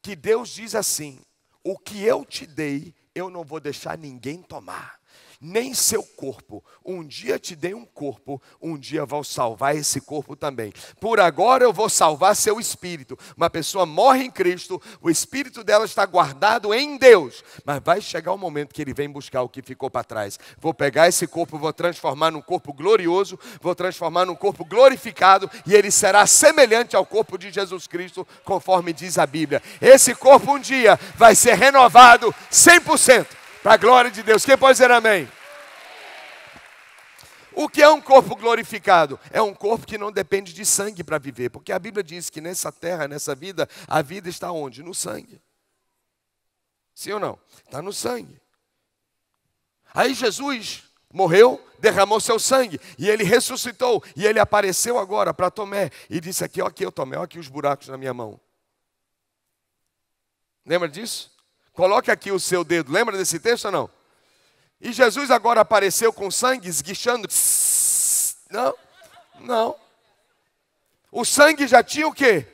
que Deus diz assim: o que eu te dei, eu não vou deixar ninguém tomar nem seu corpo. Um dia te dei um corpo, um dia vou salvar esse corpo também. Por agora eu vou salvar seu espírito. Uma pessoa morre em Cristo, o espírito dela está guardado em Deus, mas vai chegar o momento que ele vem buscar o que ficou para trás. Vou pegar esse corpo, vou transformar num corpo glorioso, vou transformar num corpo glorificado e ele será semelhante ao corpo de Jesus Cristo, conforme diz a Bíblia. Esse corpo um dia vai ser renovado 100%. Para a glória de Deus. Quem pode dizer amém? O que é um corpo glorificado? É um corpo que não depende de sangue para viver, porque a Bíblia diz que nessa terra, nessa vida, a vida está onde? No sangue. Sim ou não? Está no sangue. Aí Jesus morreu, derramou seu sangue, e ele ressuscitou, e ele apareceu agora para Tomé, e disse aqui, ó aqui eu Tomé, ó aqui os buracos na minha mão. Lembra disso? Coloque aqui o seu dedo. Lembra desse texto ou não? E Jesus agora apareceu com sangue esguichando. Não, não. O sangue já tinha o quê?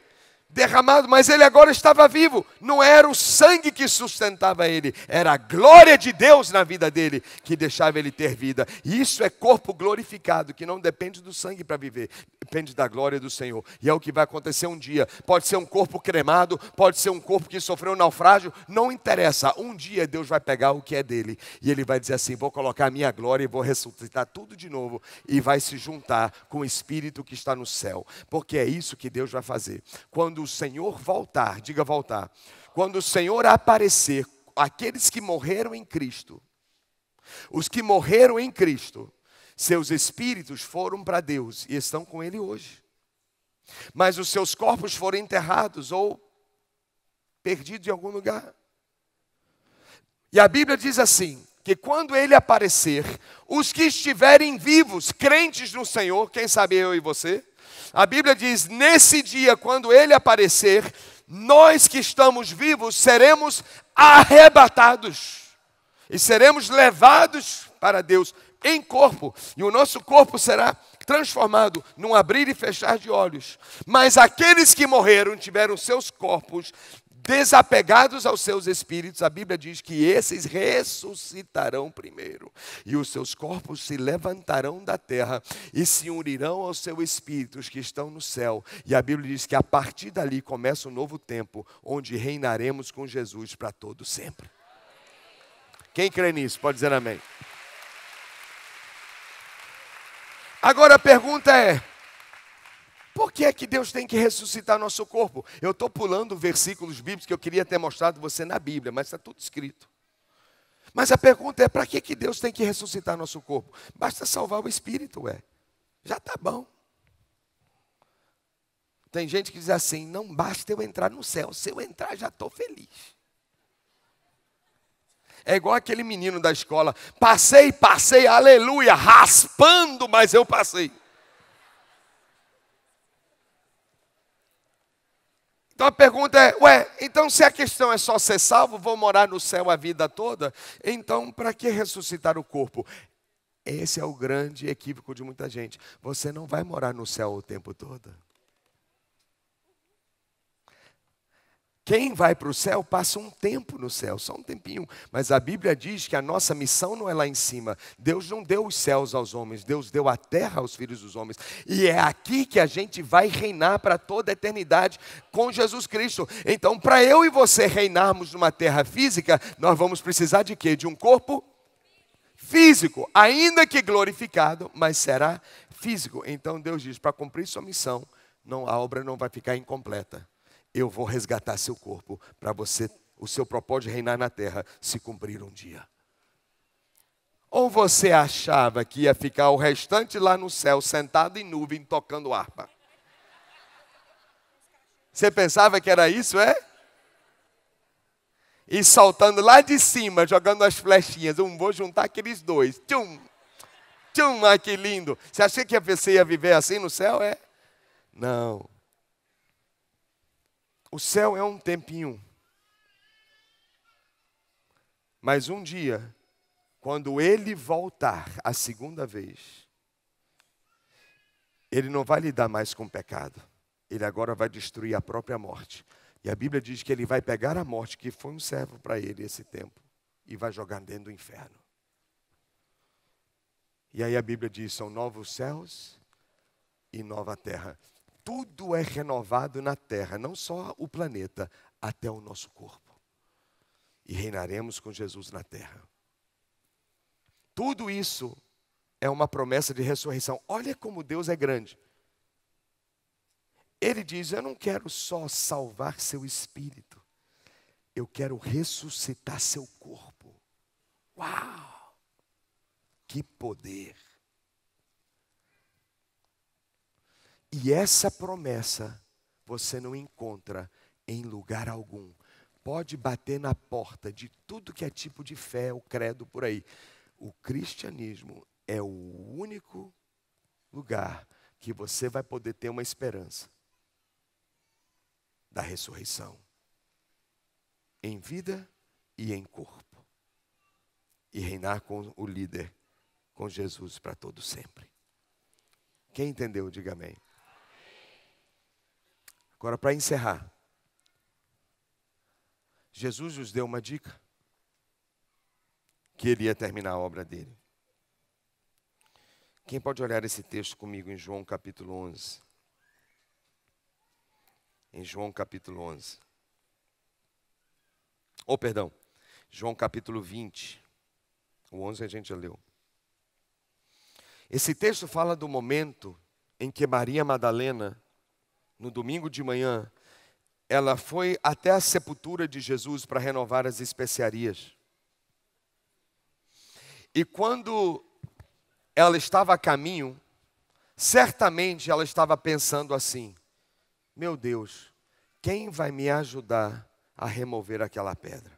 derramado, mas ele agora estava vivo. Não era o sangue que sustentava ele, era a glória de Deus na vida dele que deixava ele ter vida. isso é corpo glorificado, que não depende do sangue para viver, depende da glória do Senhor. E é o que vai acontecer um dia. Pode ser um corpo cremado, pode ser um corpo que sofreu um naufrágio, não interessa. Um dia Deus vai pegar o que é dele e ele vai dizer assim: "Vou colocar a minha glória e vou ressuscitar tudo de novo e vai se juntar com o espírito que está no céu". Porque é isso que Deus vai fazer. Quando quando o Senhor voltar, diga voltar, quando o Senhor aparecer, aqueles que morreram em Cristo, os que morreram em Cristo, seus espíritos foram para Deus e estão com Ele hoje. Mas os seus corpos foram enterrados ou perdidos em algum lugar. E a Bíblia diz assim: que quando ele aparecer, os que estiverem vivos, crentes no Senhor, quem sabe eu e você, a Bíblia diz: nesse dia, quando ele aparecer, nós que estamos vivos seremos arrebatados e seremos levados para Deus em corpo, e o nosso corpo será transformado num abrir e fechar de olhos. Mas aqueles que morreram tiveram seus corpos desapegados aos seus espíritos, a Bíblia diz que esses ressuscitarão primeiro, e os seus corpos se levantarão da terra e se unirão aos seus espíritos que estão no céu. E a Bíblia diz que a partir dali começa um novo tempo, onde reinaremos com Jesus para todo sempre. Quem crê nisso, pode dizer amém. Agora a pergunta é: por que é que Deus tem que ressuscitar nosso corpo? Eu estou pulando versículos bíblicos que eu queria ter mostrado você na Bíblia, mas está tudo escrito. Mas a pergunta é: para que, que Deus tem que ressuscitar nosso corpo? Basta salvar o espírito, é. Já está bom. Tem gente que diz assim: não basta eu entrar no céu, se eu entrar já estou feliz. É igual aquele menino da escola: passei, passei, aleluia, raspando, mas eu passei. Então a pergunta é: ué, então se a questão é só ser salvo, vou morar no céu a vida toda? Então para que ressuscitar o corpo? Esse é o grande equívoco de muita gente. Você não vai morar no céu o tempo todo. Quem vai para o céu passa um tempo no céu, só um tempinho. Mas a Bíblia diz que a nossa missão não é lá em cima. Deus não deu os céus aos homens, Deus deu a terra aos filhos dos homens. E é aqui que a gente vai reinar para toda a eternidade com Jesus Cristo. Então, para eu e você reinarmos numa terra física, nós vamos precisar de quê? De um corpo físico, ainda que glorificado, mas será físico. Então Deus diz: para cumprir sua missão, não, a obra não vai ficar incompleta eu vou resgatar seu corpo para você, o seu propósito de reinar na terra se cumprir um dia. Ou você achava que ia ficar o restante lá no céu, sentado em nuvem, tocando harpa? Você pensava que era isso, é? E saltando lá de cima, jogando as flechinhas. Um, vou juntar aqueles dois. Tchum! Tchum, ah, que lindo! Você achou que a ia viver assim no céu, é? Não. O céu é um tempinho. Mas um dia, quando ele voltar a segunda vez, ele não vai lidar mais com o pecado. Ele agora vai destruir a própria morte. E a Bíblia diz que ele vai pegar a morte, que foi um servo para ele esse tempo, e vai jogar dentro do inferno. E aí a Bíblia diz: são novos céus e nova terra tudo é renovado na terra, não só o planeta, até o nosso corpo. E reinaremos com Jesus na terra. Tudo isso é uma promessa de ressurreição. Olha como Deus é grande. Ele diz: Eu não quero só salvar seu espírito, eu quero ressuscitar seu corpo. Uau! Que poder! E essa promessa você não encontra em lugar algum. Pode bater na porta de tudo que é tipo de fé ou credo por aí. O cristianismo é o único lugar que você vai poder ter uma esperança da ressurreição em vida e em corpo e reinar com o líder com Jesus para todo sempre. Quem entendeu, diga amém. Agora, para encerrar, Jesus nos deu uma dica que ele ia terminar a obra dele. Quem pode olhar esse texto comigo em João capítulo 11? Em João capítulo 11. Ou, oh, perdão, João capítulo 20. O 11 a gente já leu. Esse texto fala do momento em que Maria Madalena no domingo de manhã, ela foi até a sepultura de Jesus para renovar as especiarias. E quando ela estava a caminho, certamente ela estava pensando assim: meu Deus, quem vai me ajudar a remover aquela pedra?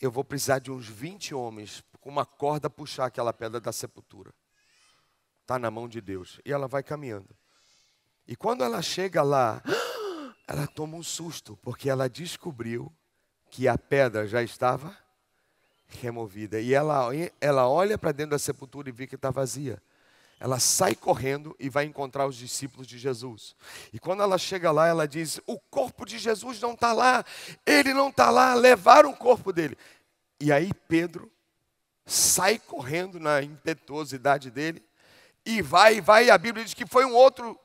Eu vou precisar de uns 20 homens com uma corda puxar aquela pedra da sepultura. Está na mão de Deus. E ela vai caminhando. E quando ela chega lá, ela toma um susto, porque ela descobriu que a pedra já estava removida. E ela, ela olha para dentro da sepultura e vê que está vazia. Ela sai correndo e vai encontrar os discípulos de Jesus. E quando ela chega lá, ela diz: O corpo de Jesus não está lá, ele não está lá, levaram o corpo dele. E aí Pedro sai correndo na impetuosidade dele e vai, vai. E a Bíblia diz que foi um outro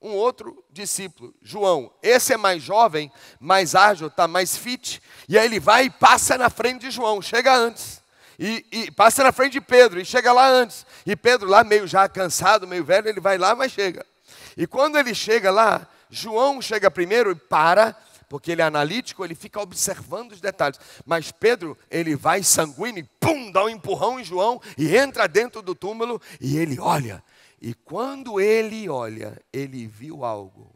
um outro discípulo, João. Esse é mais jovem, mais ágil, está mais fit. E aí ele vai e passa na frente de João, chega antes. E, e, passa na frente de Pedro e chega lá antes. E Pedro, lá meio já cansado, meio velho, ele vai lá, mas chega. E quando ele chega lá, João chega primeiro e para, porque ele é analítico, ele fica observando os detalhes. Mas Pedro, ele vai sanguíneo, pum, dá um empurrão em João e entra dentro do túmulo e ele olha e quando ele olha, ele viu algo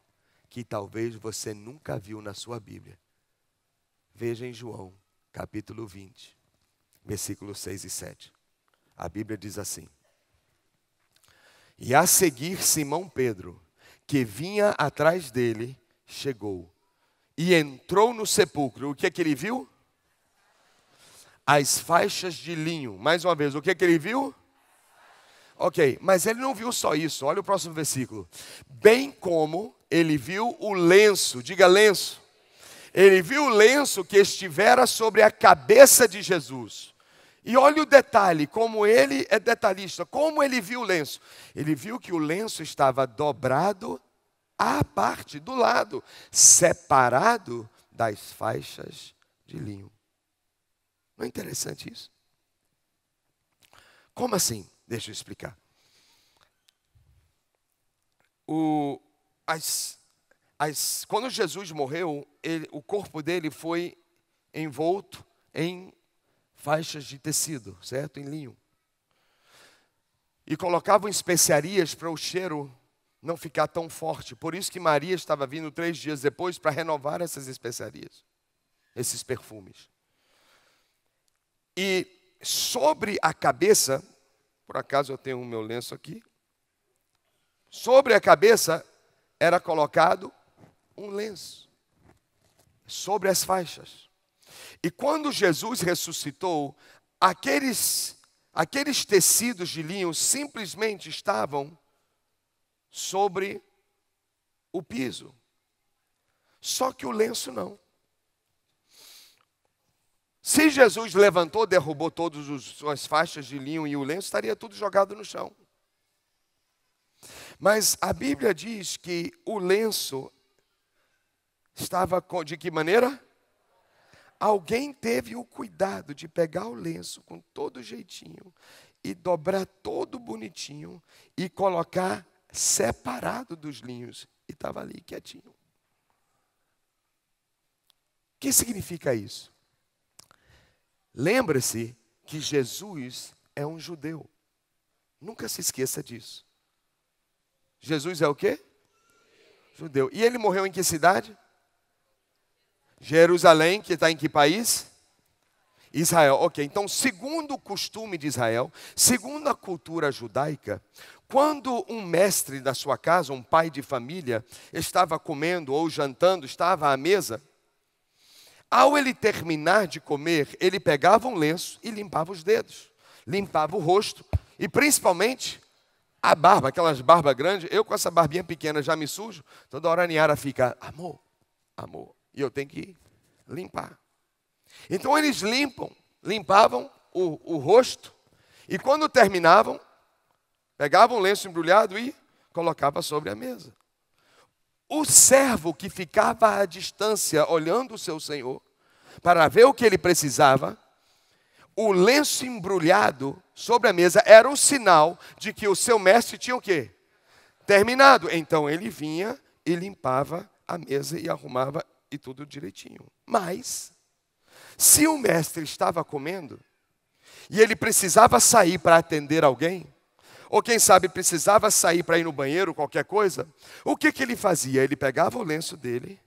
que talvez você nunca viu na sua Bíblia. Veja em João, capítulo 20, versículos 6 e 7. A Bíblia diz assim: E a seguir, Simão Pedro, que vinha atrás dele, chegou e entrou no sepulcro. O que é que ele viu? As faixas de linho. Mais uma vez, o que é que ele viu? Ok, mas ele não viu só isso, olha o próximo versículo. Bem como ele viu o lenço, diga lenço. Ele viu o lenço que estivera sobre a cabeça de Jesus. E olha o detalhe, como ele é detalhista, como ele viu o lenço. Ele viu que o lenço estava dobrado à parte, do lado, separado das faixas de linho. Não é interessante isso? Como assim? Deixa eu explicar. O, as, as, quando Jesus morreu, ele, o corpo dele foi envolto em faixas de tecido, certo? Em linho. E colocavam especiarias para o cheiro não ficar tão forte. Por isso que Maria estava vindo três dias depois para renovar essas especiarias, esses perfumes. E sobre a cabeça por acaso eu tenho o meu lenço aqui. Sobre a cabeça era colocado um lenço. Sobre as faixas. E quando Jesus ressuscitou, aqueles, aqueles tecidos de linho simplesmente estavam sobre o piso. Só que o lenço não. Se Jesus levantou, derrubou todas as faixas de linho e o lenço, estaria tudo jogado no chão. Mas a Bíblia diz que o lenço estava com, de que maneira? Alguém teve o cuidado de pegar o lenço com todo jeitinho e dobrar todo bonitinho e colocar separado dos linhos e estava ali quietinho. O que significa isso? Lembre-se que Jesus é um judeu. Nunca se esqueça disso. Jesus é o quê? Judeu. E ele morreu em que cidade? Jerusalém, que está em que país? Israel, ok. Então, segundo o costume de Israel, segundo a cultura judaica, quando um mestre da sua casa, um pai de família, estava comendo ou jantando, estava à mesa, ao ele terminar de comer, ele pegava um lenço e limpava os dedos, limpava o rosto e principalmente a barba, aquelas barbas grandes. Eu com essa barbinha pequena já me sujo. Toda hora a Niara fica, amor, amor, e eu tenho que limpar. Então eles limpam, limpavam o, o rosto e quando terminavam, pegavam um lenço embrulhado e colocava sobre a mesa. O servo que ficava à distância olhando o seu senhor para ver o que ele precisava, o lenço embrulhado sobre a mesa era um sinal de que o seu mestre tinha o quê? Terminado. Então ele vinha e limpava a mesa e arrumava e tudo direitinho. Mas, se o mestre estava comendo e ele precisava sair para atender alguém, ou quem sabe precisava sair para ir no banheiro, qualquer coisa, o que, que ele fazia? Ele pegava o lenço dele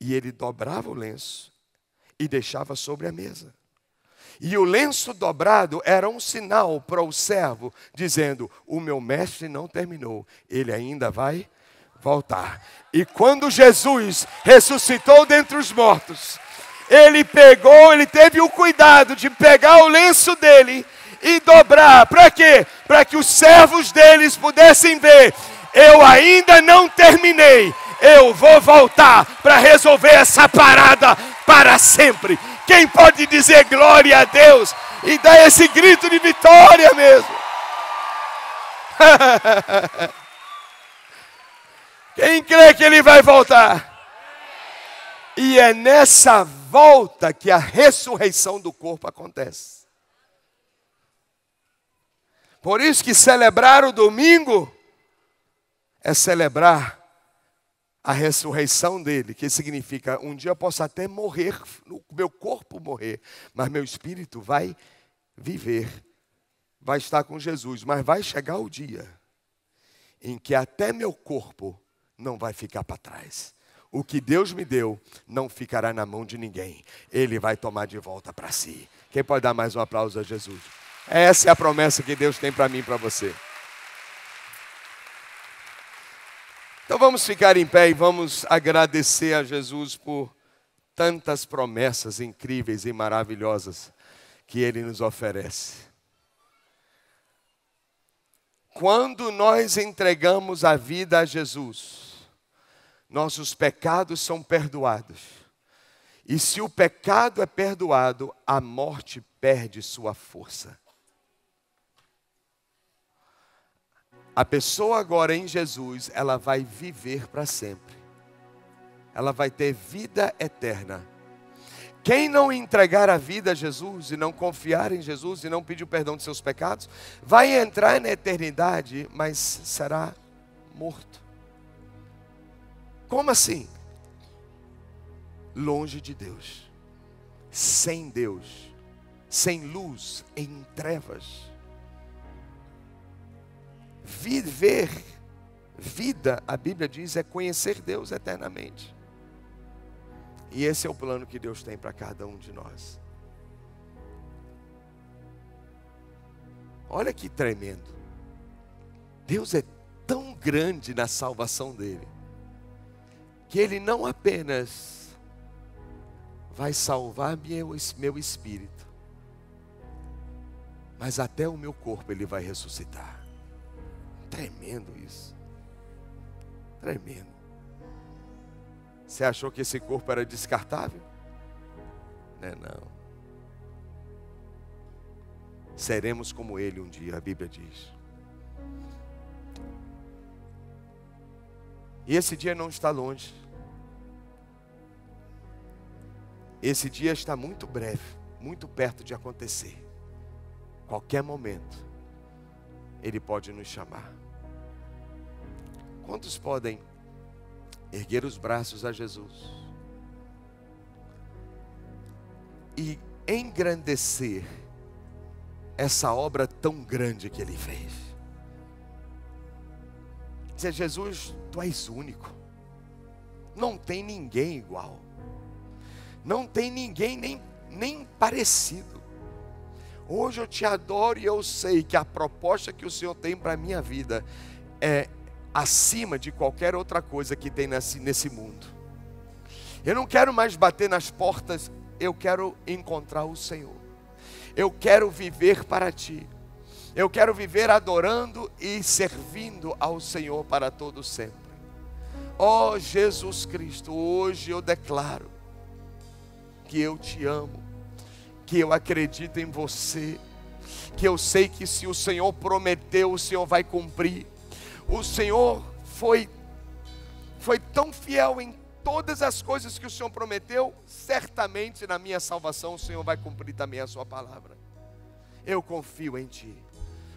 e ele dobrava o lenço e deixava sobre a mesa. E o lenço dobrado era um sinal para o servo, dizendo: O meu mestre não terminou, ele ainda vai voltar. E quando Jesus ressuscitou dentre os mortos, ele pegou, ele teve o cuidado de pegar o lenço dele e dobrar. Para quê? Para que os servos deles pudessem ver. Eu ainda não terminei. Eu vou voltar para resolver essa parada para sempre. Quem pode dizer glória a Deus e dar esse grito de vitória mesmo? Quem crê que ele vai voltar? E é nessa volta que a ressurreição do corpo acontece. Por isso que celebrar o domingo é celebrar a ressurreição dele, que significa um dia eu posso até morrer, meu corpo morrer, mas meu espírito vai viver, vai estar com Jesus, mas vai chegar o dia em que até meu corpo não vai ficar para trás. O que Deus me deu não ficará na mão de ninguém. Ele vai tomar de volta para si. Quem pode dar mais um aplauso a Jesus? Essa é a promessa que Deus tem para mim e para você. Então vamos ficar em pé e vamos agradecer a Jesus por tantas promessas incríveis e maravilhosas que ele nos oferece. Quando nós entregamos a vida a Jesus, nossos pecados são perdoados. E se o pecado é perdoado, a morte perde sua força. A pessoa agora em Jesus, ela vai viver para sempre. Ela vai ter vida eterna. Quem não entregar a vida a Jesus e não confiar em Jesus e não pedir o perdão de seus pecados, vai entrar na eternidade, mas será morto. Como assim? Longe de Deus, sem Deus, sem luz, em trevas. Viver, vida, a Bíblia diz, é conhecer Deus eternamente. E esse é o plano que Deus tem para cada um de nós. Olha que tremendo. Deus é tão grande na salvação dele, que ele não apenas vai salvar meu, meu espírito, mas até o meu corpo ele vai ressuscitar. Tremendo isso. Tremendo. Você achou que esse corpo era descartável? Não é não. Seremos como ele um dia, a Bíblia diz. E esse dia não está longe. Esse dia está muito breve, muito perto de acontecer. Qualquer momento ele pode nos chamar. Quantos podem erguer os braços a Jesus e engrandecer essa obra tão grande que ele fez? Dizer, Jesus, tu és único, não tem ninguém igual, não tem ninguém nem, nem parecido. Hoje eu te adoro e eu sei que a proposta que o Senhor tem para a minha vida é acima de qualquer outra coisa que tem nesse, nesse mundo. Eu não quero mais bater nas portas, eu quero encontrar o Senhor. Eu quero viver para ti. Eu quero viver adorando e servindo ao Senhor para todo sempre. Ó oh, Jesus Cristo, hoje eu declaro que eu te amo que eu acredito em você, que eu sei que se o Senhor prometeu, o Senhor vai cumprir. O Senhor foi foi tão fiel em todas as coisas que o Senhor prometeu, certamente na minha salvação o Senhor vai cumprir também a sua palavra. Eu confio em ti.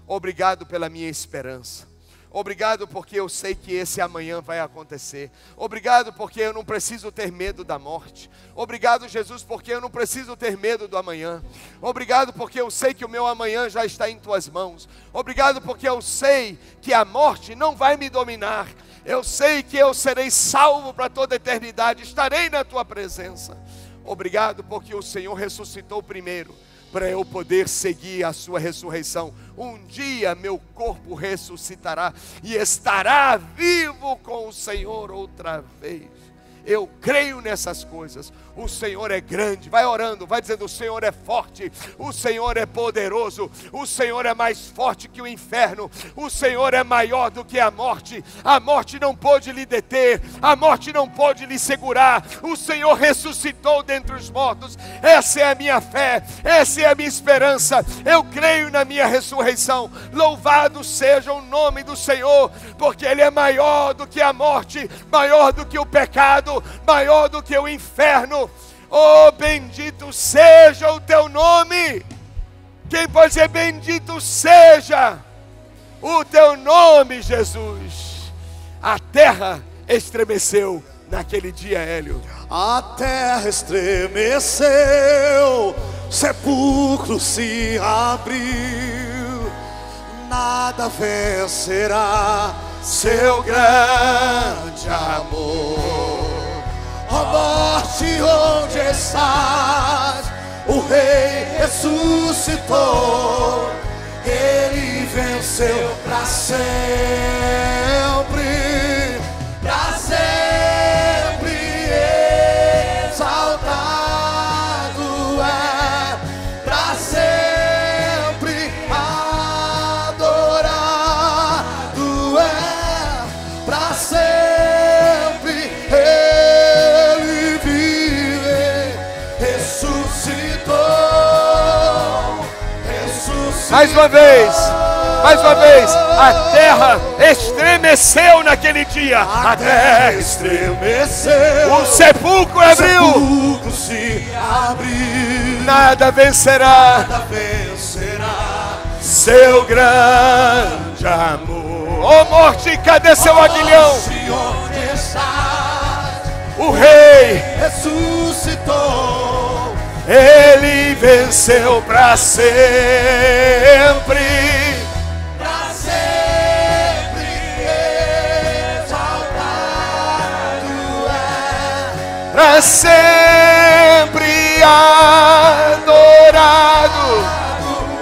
Obrigado pela minha esperança. Obrigado porque eu sei que esse amanhã vai acontecer. Obrigado porque eu não preciso ter medo da morte. Obrigado, Jesus, porque eu não preciso ter medo do amanhã. Obrigado porque eu sei que o meu amanhã já está em tuas mãos. Obrigado porque eu sei que a morte não vai me dominar. Eu sei que eu serei salvo para toda a eternidade. Estarei na tua presença. Obrigado porque o Senhor ressuscitou primeiro para eu poder seguir a sua ressurreição. Um dia meu corpo ressuscitará e estará vivo com o Senhor outra vez. Eu creio nessas coisas. O Senhor é grande. Vai orando, vai dizendo: O Senhor é forte, o Senhor é poderoso, o Senhor é mais forte que o inferno, o Senhor é maior do que a morte. A morte não pôde lhe deter, a morte não pôde lhe segurar. O Senhor ressuscitou dentre os mortos. Essa é a minha fé, essa é a minha esperança. Eu creio na minha ressurreição. Louvado seja o nome do Senhor, porque Ele é maior do que a morte, maior do que o pecado, maior do que o inferno. Oh, bendito seja o teu nome. Quem pode ser bendito seja o teu nome, Jesus. A terra estremeceu naquele dia, Hélio. A terra estremeceu, sepulcro se abriu, nada vencerá seu grande amor. Ó morte, onde estás? O Rei ressuscitou, ele venceu para sempre. Mais uma vez, mais uma vez, a terra estremeceu naquele dia. A, terra estremeceu. O sepulcro abriu. O se abriu. Nada vencerá. Nada vencerá. Seu grande amor. Ô oh, morte, cadê seu aguilhão? O rei ressuscitou. Ele venceu para sempre. para sempre adorado.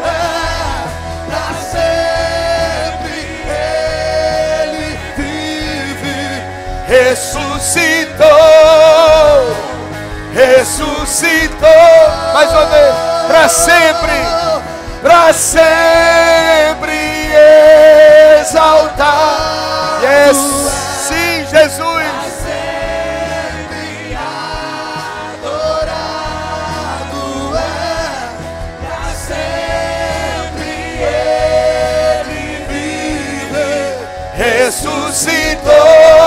É, para sempre ele vive. Ressuscitou, ressuscitou mais uma vez, para sempre, para sempre exaltar. Yes, sim, Jesus. É. ressuscitou.